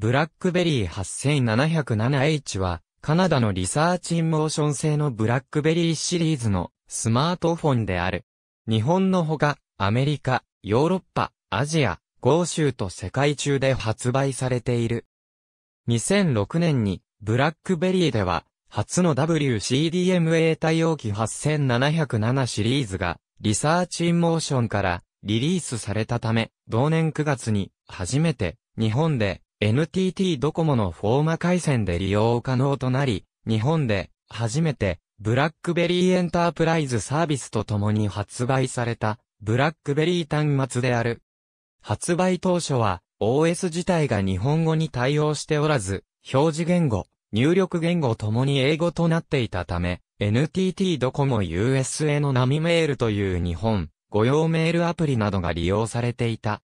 ブラックベリー 8707H は、カナダのリサーチインモーション製のブラックベリーシリーズのスマートフォンである。日本のほか、アメリカ、ヨーロッパ、アジア、豪州と世界中で発売されている。2006年に、ブラックベリーでは、初の WCDMA 対応機8707シリーズが、リサーチインモーションからリリースされたため、同年9月に、初めて、日本で、NTT ドコモのフォーマ回線で利用可能となり、日本で初めてブラックベリーエンタープライズサービスと共に発売されたブラックベリー端末である。発売当初は OS 自体が日本語に対応しておらず、表示言語、入力言語ともに英語となっていたため、NTT ドコモ USA のナミメールという日本、御用メールアプリなどが利用されていた。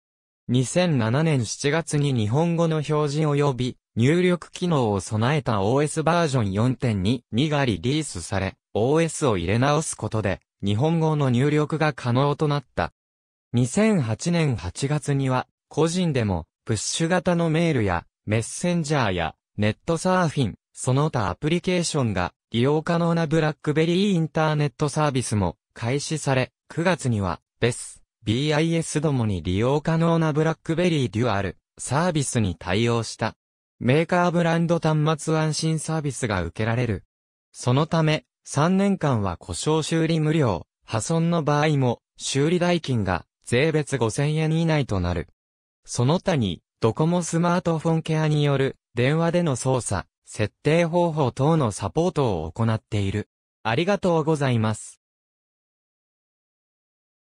2007年7月に日本語の表示及び入力機能を備えた OS バージョン4.2がリリースされ、OS を入れ直すことで日本語の入力が可能となった。2008年8月には個人でもプッシュ型のメールやメッセンジャーやネットサーフィン、その他アプリケーションが利用可能なブラックベリーインターネットサービスも開始され、9月には、ベス BIS どもに利用可能なブラックベリーデュアルサービスに対応した。メーカーブランド端末安心サービスが受けられる。そのため、3年間は故障修理無料、破損の場合も、修理代金が税別5000円以内となる。その他に、ドコモスマートフォンケアによる電話での操作、設定方法等のサポートを行っている。ありがとうございます。